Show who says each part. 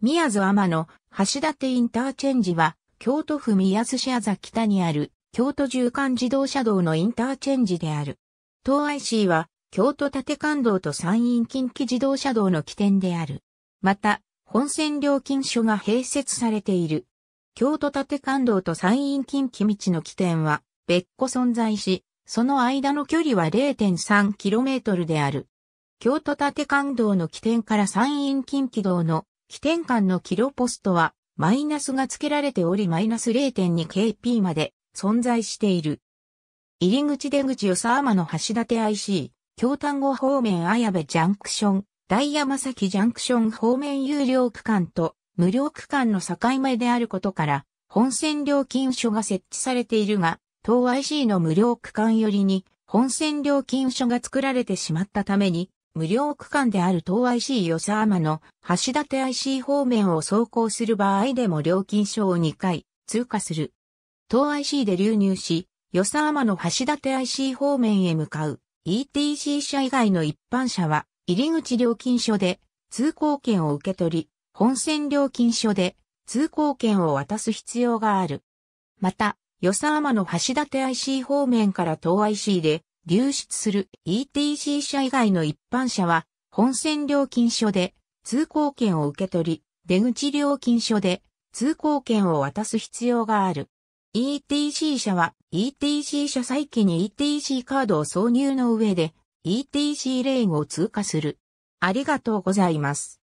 Speaker 1: 宮津天の橋立インターチェンジは、京都府宮津市あざ北にある、京都縦貫自動車道のインターチェンジである。東 IC は、京都縦貫道と山陰近畿自動車道の起点である。また、本線料金所が併設されている。京都縦貫道と山陰近畿道の起点は、別個存在し、その間の距離は 0.3km である。京都縦貫道の起点から山陰近畿道の起点間のキロポストは、マイナスが付けられており、マイナス 0.2kP まで存在している。入り口出口よさまの橋立 IC、京丹後方面綾部ジャンクション、大山崎ジャンクション方面有料区間と無料区間の境目であることから、本線料金所が設置されているが、東 IC の無料区間寄りに本線料金所が作られてしまったために、無料区間である東 IC 与沢間の橋立 IC 方面を走行する場合でも料金所を2回通過する。東 IC で流入し、与沢間の橋立 IC 方面へ向かう ETC 車以外の一般車は入り口料金所で通行券を受け取り、本線料金所で通行券を渡す必要がある。また、与沢間の橋立 IC 方面から東 IC で流出する ETC 車以外の一般車は、本線料金所で通行券を受け取り、出口料金所で通行券を渡す必要がある。ETC 車は ETC 車再起に ETC カードを挿入の上で ETC レーンを通過する。ありがとうございます。